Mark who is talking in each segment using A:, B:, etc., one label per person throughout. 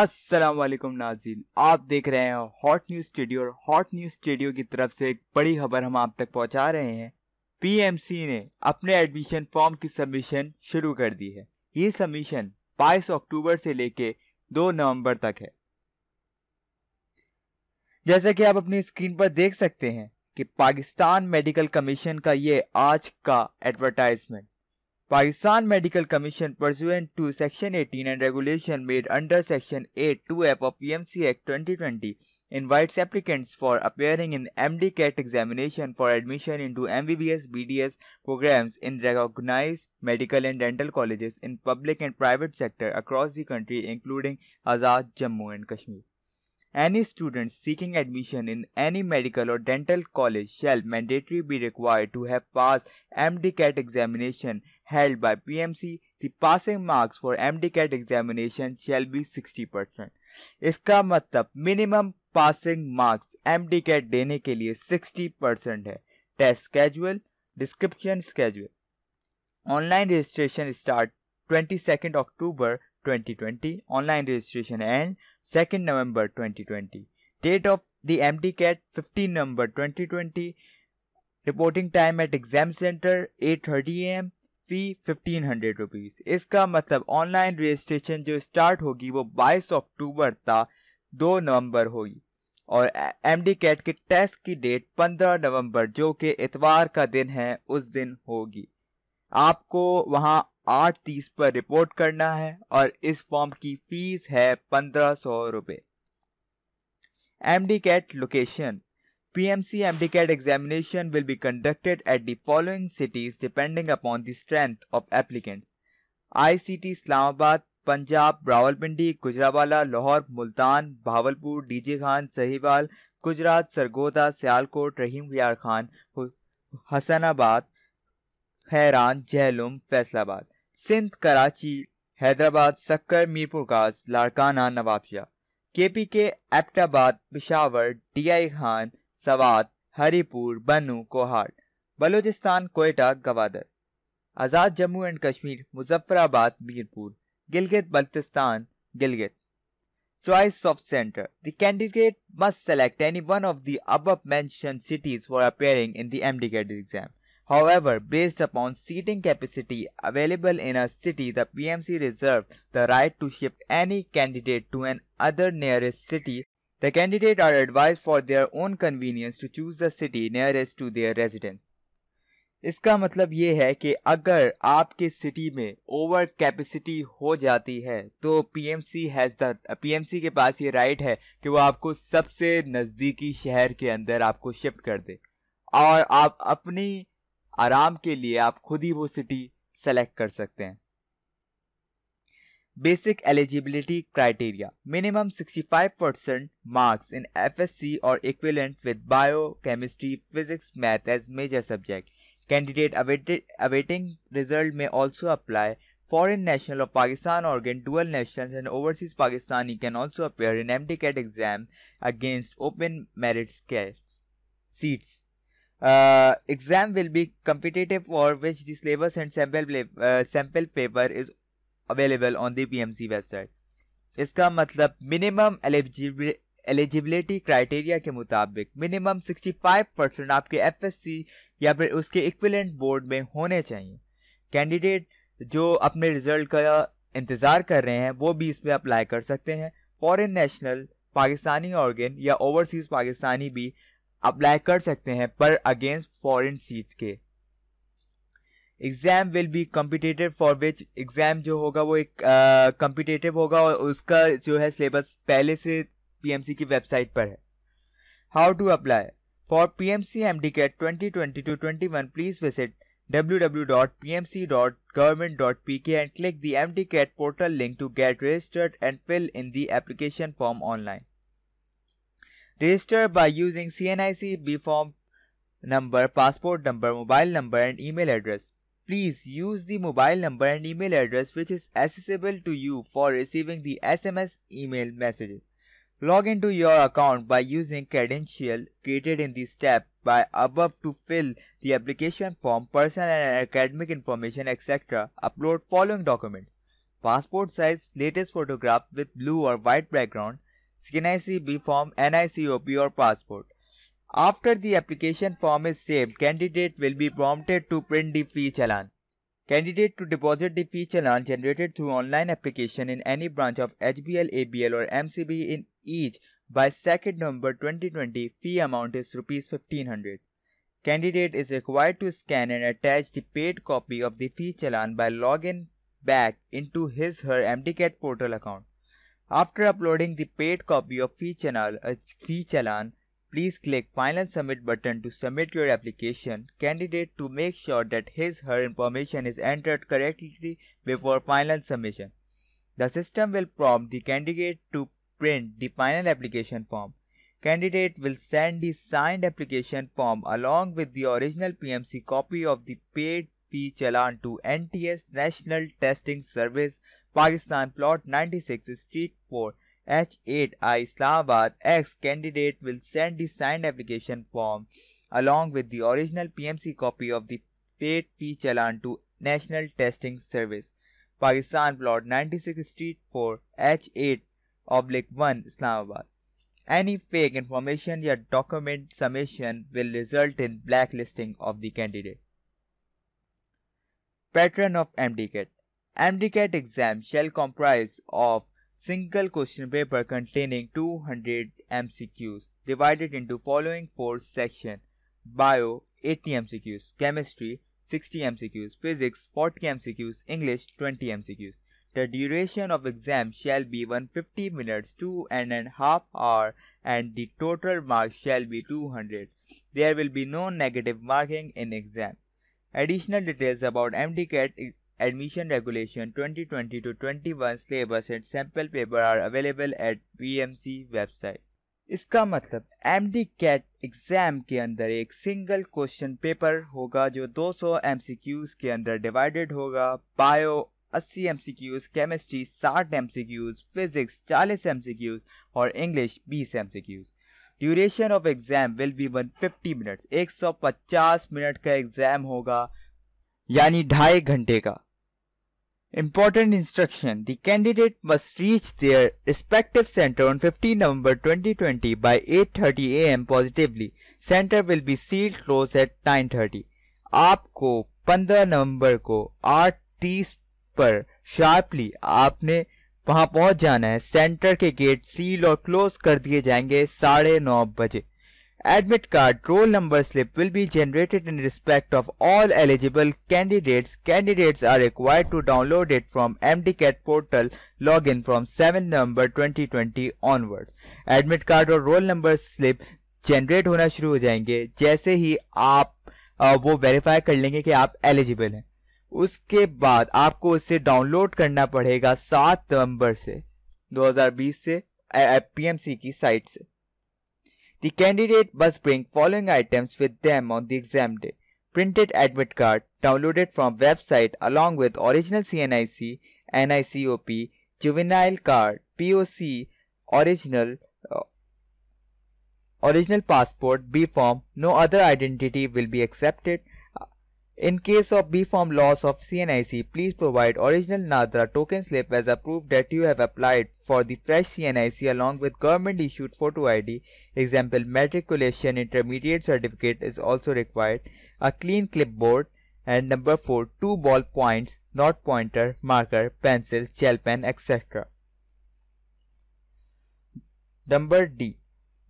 A: अस्सलाम वालेकुम नाजीन आप देख रहे हैं हॉट न्यूज़ स्टूडियो और हॉट न्यूज़ स्टूडियो की तरफ से एक बड़ी खबर हम आप तक पहुंचा रहे हैं पीएमसी ने अपने एडमिशन फॉर्म की सबमिशन शुरू कर दी है ये सबमिशन 22 अक्टूबर से लेके 2 नवंबर तक है जैसा कि आप अपनी स्क्रीन पर देख सकते हैं कि पाकिस्तान मेडिकल कमीशन का ये आज का advertisement Pakistan Medical Commission pursuant to Section 18 and regulation made under Section 8 2F of PMC Act 2020 invites applicants for appearing in MD CAT examination for admission into MBBS BDS programs in recognized medical and dental colleges in public and private sector across the country including Azad Jammu and Kashmir. Any student seeking admission in any medical or dental college shall mandatory be required to have passed MD CAT examination held by PMC, the passing marks for MDCAT examination shall be 60%. Iska matlab minimum passing marks MDCAT dene ke liye 60% hai. Test schedule, description schedule. Online registration start 22nd October 2020. Online registration end 2nd November 2020. Date of the MDCAT 15 November 2020. Reporting time at exam center 8.30 am. Fee fifteen hundred rupees इसका मतलब online registration जो start होगी वो बाईस अक्टूबर तक दो नवंबर होगी और एम डी कैट के टेस्ट की डेट पंद्रह नवंबर जो कि इतवार का दिन है उस दिन होगी आपको वहाँ आठ तीस पर रिपोर्ट करना है और इस फॉर्म की फीस है पंद्रह सौ रुपये M D CAT location PMC MDCAT examination will be conducted at the following cities depending upon the strength of applicants. ICT Islamabad, Punjab Rawalpindi Gujranwala Lahore Multan Bahawalpur D G Khan Sahiwal Gujrat Sargodha Sialkot Rahim Yar Khan Hasanabad खैरान जहलुम Faisalabad Sindh Karachi Hyderabad सक्कर मीरपुर गाज Larkana नवाबिया K P K Abbottabad Peshawar D I Khan Swat Haripur, Bannu Kohat, Balochistan, Quetta Gwadar Azad Jammu and Kashmir, Muzaffarabad, Mirpur Gilgit Baltistan Gilgit Choice of center. The candidate must select any one of the above mentioned cities for appearing in the MDCAT exam. However, based upon seating capacity available in a city, the PMC reserves the right to shift any candidate to an other nearest city The candidate are advised for their own convenience to choose the city nearest to their residence. इसका मतलब ये है कि अगर आपके city में over capacity हो जाती है तो पीएमसी हैज़ द पीएमसी के पास ये राइट है कि वो आपको सबसे नज़दीकी शहर के अंदर आपको शिफ्ट कर दे और आप अपनी आराम के लिए आप खुद ही वो सिटी सेलेक्ट कर सकते हैं Basic eligibility criteria minimum 65% marks in FSC or equivalent with bio, chemistry, physics, math as major subject. Candidate awaited, awaiting result may also apply. Foreign national of Pakistan organ, dual nationals and overseas Pakistani can also appear in MDCAT exam against open merit seats. Uh, exam will be competitive for which the syllabus and sample, uh, sample paper is available on the P website इसका मतलब minimum eligibility criteria के मुताबिक minimum 65 percent आपके FSc या फिर उसके equivalent board में होने चाहिए कैंडिडेट जो अपने रिजल्ट का इंतज़ार कर रहे हैं वो भी इसमें अप्लाई कर सकते हैं फॉरेन नेशनल पाकिस्तानी ऑर्गेन या ओवरसीज़ पाकिस्तानी भी अप्लाई कर सकते हैं पर अगेंस्ट फॉरेन सीट के exam will be competitive for which exam जो होगा वो एक कम्पिटेटिव uh, होगा और उसका जो है सिलेबस पहले से पीएमसी की वेबसाइट पर है how to apply for P M C M D CAT twenty twenty two twenty one please visit W W dot P M C government dot P K and click the M D CAT portal link to get registered and fill in the application form online register using C N I C B form number passport number mobile number and email address Please use the mobile number and email address which is accessible to you for receiving the SMS email messages. Log into your account by using credential created in the step by above to fill the application form, personal and academic information, etc. Upload following documents. Passport size latest photograph with blue or white background, skin ICB form, NICOP or passport. After the application form is saved, candidate will be prompted to print the fee challan. Candidate to deposit the fee challan generated through online application in any branch of HBL, ABL or MCB in each by 2nd November 2020, fee amount is Rs 1500. Candidate is required to scan and attach the paid copy of the fee challan by login back into his her MDCAT portal account. After uploading the paid copy of fee, challan, a uh, fee challan, Please click final submit button to submit your application candidate to make sure that his her information is entered correctly before final submission. The system will prompt the candidate to print the final application form. Candidate will send the signed application form along with the original PMC copy of the paid fee challan to NTS National Testing Service, Pakistan Plot 96 Street 4, H8I Islamabad X candidate will send the signed application form along with the original PMC copy of the paid P challan to National Testing Service, Pakistan Plot 96 Street 4 H8 oblique 1 Islamabad. Any fake information or document submission will result in blacklisting of the candidate. Pattern of MDCAT MDCAT exam shall comprise of single question paper containing 200 MCQs divided into following four sections bio 80 MCQs chemistry 60 MCQs physics 40 MCQs English 20 MCQs the duration of exam shall be 150 minutes to an and a half hour and the total marks shall be 200 there will be no negative marking in exam additional details about MDCAT Admission Regulation 2020 to 21 syllabus and sample paper are available at PMC website इसका मतलब M D cat exam के अंदर एक single question paper होगा जो 200 सौ M C queues के अंदर डिवाइडेड होगा bio 80 M C Qs chemistry 60 M C Qs physics 40 M C Qs और English 20 M C Qs duration of exam will be 150 minutes 150 minute का एग्ज़ाम होगा यानी ढाई घंटे का Important instruction The candidate must reach their respective center on 15 November 2020 by 8:30 am positively. Center will be sealed close at 9:30. आपको 15 नवंबर को 8:30 पर sharply आपने वहां पहुंच जाना है सेंटर के गेट सील और क्लोज कर दिए जाएंगे साढ़े नौ बजे Admit card roll number slip will be generated in respect of all eligible candidates. Candidates are required to download it from MDCAT portal login from 7 November 2020 onwards. Admit card or roll number slip generate होना शुरू हो जाएंगे जैसे ही आप आ, वो verify कर लेंगे कि आप एलिजिबल हैं उसके बाद आपको उसे डाउनलोड करना पड़ेगा 7 November से 2020 से PMC की site से The candidate must bring following items with them on the exam day. Printed admit card downloaded from website along with original CNIC, NICOP, juvenile card, POC, original, uh, original passport, B form, no other identity will be accepted. In case of B-form loss of CNIC, please provide original NADRA token slip as a proof that you have applied for the fresh CNIC along with government-issued photo ID. Example, matriculation intermediate certificate is also required, a clean clipboard, and number 4, two ball points, not pointer, marker, pencil, gel pen, etc. Number D.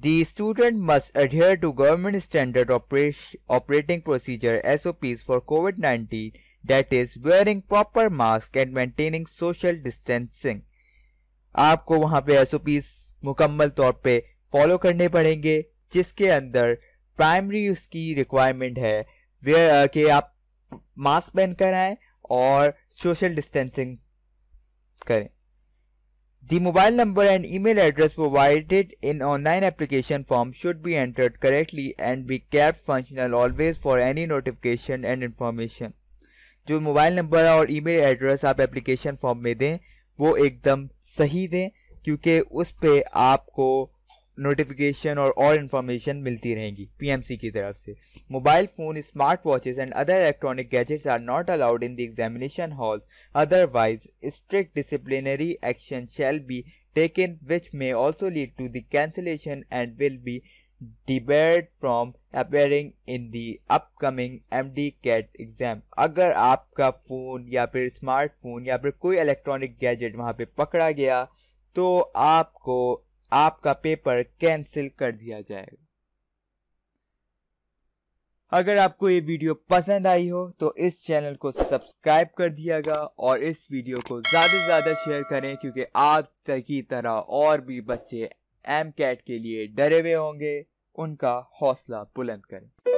A: The student must adhere to government standard operating procedure SOPs for COVID-19 that is wearing proper mask and maintaining social distancing. आपको वहां पे SOPs मुकम्मल तौर पे follow करने पड़ेंगे जिसके अंदर प्राइमरी उसकी रिक्वायरमेंट है वे कि आप मास्क पहन कर आए और सोशल डिस्टेंसिंग करें The mobile number and email address provided in online application form should be entered correctly and be kept functional always for any notification and information. जो मोबाइल नंबर और ईमेल एड्रेस आप application form में दें वो एकदम सही दें क्योंकि उस पर आपको नोटिफिकेशन और और इन्फॉर्मेशन मिलती रहेंगी पीएमसी की तरफ से mobile phone smart watches and other electronic gadgets are not allowed in the examination halls otherwise strict disciplinary action shall be taken which may also lead to the cancellation and will be debarred from appearing in the upcoming M D CAT exam अगर आपका phone या फिर smartphone या फिर कोई electronic gadget वहाँ पर पकड़ा गया तो आपको आपका पेपर कैंसिल कर दिया जाएगा अगर आपको ये वीडियो पसंद आई हो तो इस चैनल को सब्सक्राइब कर दिएगा और इस वीडियो को ज़्यादा से ज़्यादा शेयर करें क्योंकि आप की तरह और भी बच्चे एम कैट के लिए डरे हुए होंगे उनका हौसला बुलंद करें